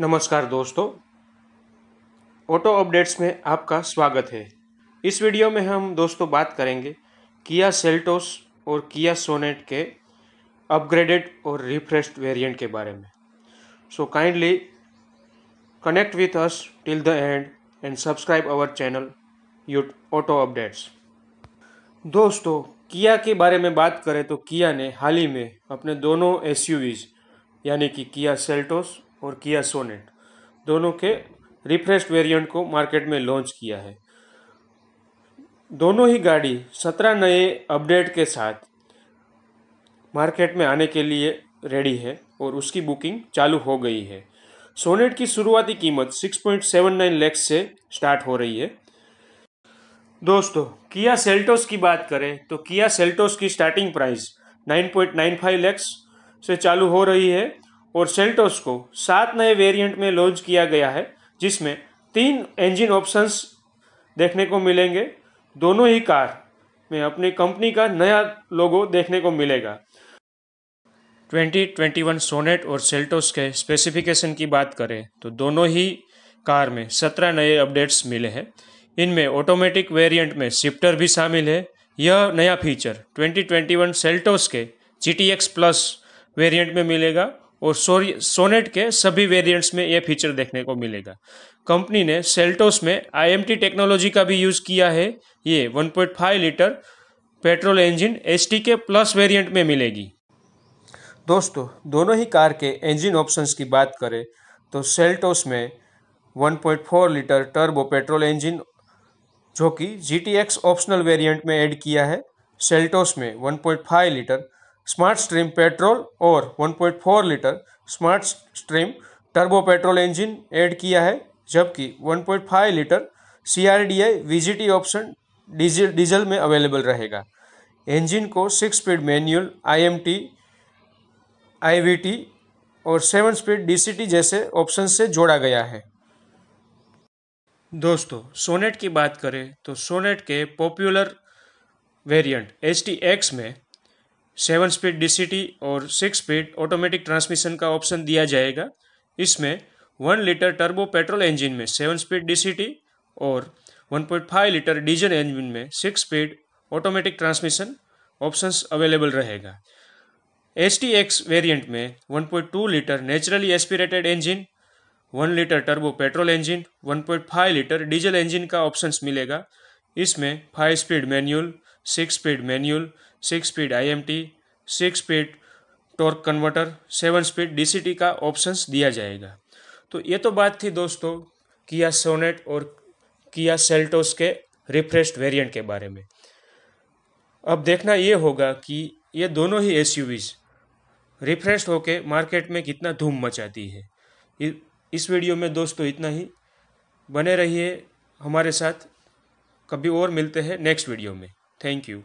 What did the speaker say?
नमस्कार दोस्तों auto updates में आपका स्वागत है इस वीडियो में हम दोस्तों बात करेंगे किया सेल्टोस और किया सोनेट के अपग्रेडेड और रिफ्रेश्ड वेरिएंट के बारे में so kindly connect with us till the end and subscribe our channel you auto updates दोस्तों किया के बारे में बात करें तो किया ने हाल ही में अपने दोनों एस यानी कि किया सेल्टोस और किया सोनेट दोनों के रिफ्रेश वेरिएंट को मार्केट में लॉन्च किया है दोनों ही गाड़ी सत्रह नए अपडेट के साथ मार्केट में आने के लिए रेडी है और उसकी बुकिंग चालू हो गई है सोनेट की शुरुआती कीमत 6.79 लाख से स्टार्ट हो रही है दोस्तों किया सेल्टोस की बात करें तो किया सेल्टोस की स्टार्टिंग प्राइस 9.95 लाख से चालू हो रही है और सेल्टोस को सात नए वेरिएंट में लॉन्च किया गया है जिसमें तीन इंजन ऑप्शंस देखने को मिलेंगे दोनों ही कार में अपनी कंपनी का नया लोगो देखने को मिलेगा 2021 सोनेट और सेल्टोस के स्पेसिफिकेशन की बात करें तो दोनों ही कार में 17 नए अपडेट्स मिले हैं इनमें ऑटोमेटिक वेरिएंट में शिफ्टर भी शामिल है यह नया फीचर 2021 सेल्टोस के G T X plus variant में मिलेगा और सोनेट के सभी वेरिएंट्स में यह फीचर देखने को मिलेगा कंपनी ने सेल्टोस में आईएमटी टेक्नोलॉजी का भी यूज़ किया है ये 1.5 litre petrol engine S K plus variant में मिलेगी दोस्तों दोनों ही कार के इंजन ऑप्शंस की बात करें तो सेल्टोस में 1.4 लीटर टर्बो पेट्रोल इंजन जो कि जी ऑप्शनल वेरियंट में एड किया है सेल्टोस में one litre smart stream petrol और 1.4 litre smart stream turbo petrol engine add किया है जबकि 1.5 litre C R D I V G T option diesel diesel में अवेलेबल रहेगा इंजन को six speed manual I M T I V T और seven speed D C T जैसे option से जोड़ा गया है दोस्तों सोनेट की बात करें तो सोनेट के popular variant H T X में सेवन स्पीड डीसीटी और सिक्स स्पीड ऑटोमेटिक ट्रांसमिशन का ऑप्शन दिया जाएगा इसमें one litre turbo petrol engine में सेवन स्पीड डीसीटी और one point five litre diesel engine में six speed automatic transmission options available रहेगा एस टी एक्स वेरियंट में one point two litre naturally aspirated engine one litre turbo petrol engine five litre diesel engine का option मिलेगा इसमें five speed manual six speed manual six speed IMT six speed torque converter seven speed DCT का options दिया जाएगा तो ये तो बात थी दोस्तों किया सोनेट और किया सेल्टोस के रिफ्रेश्ड वेरिएंट के बारे में अब देखना ये होगा कि ये दोनों ही एस रिफ्रेश्ड होकर मार्केट में कितना धूम मचाती है इस वीडियो में दोस्तों इतना ही बने रहिए हमारे साथ कभी और मिलते हैं नेक्स्ट वीडियो में Thank you.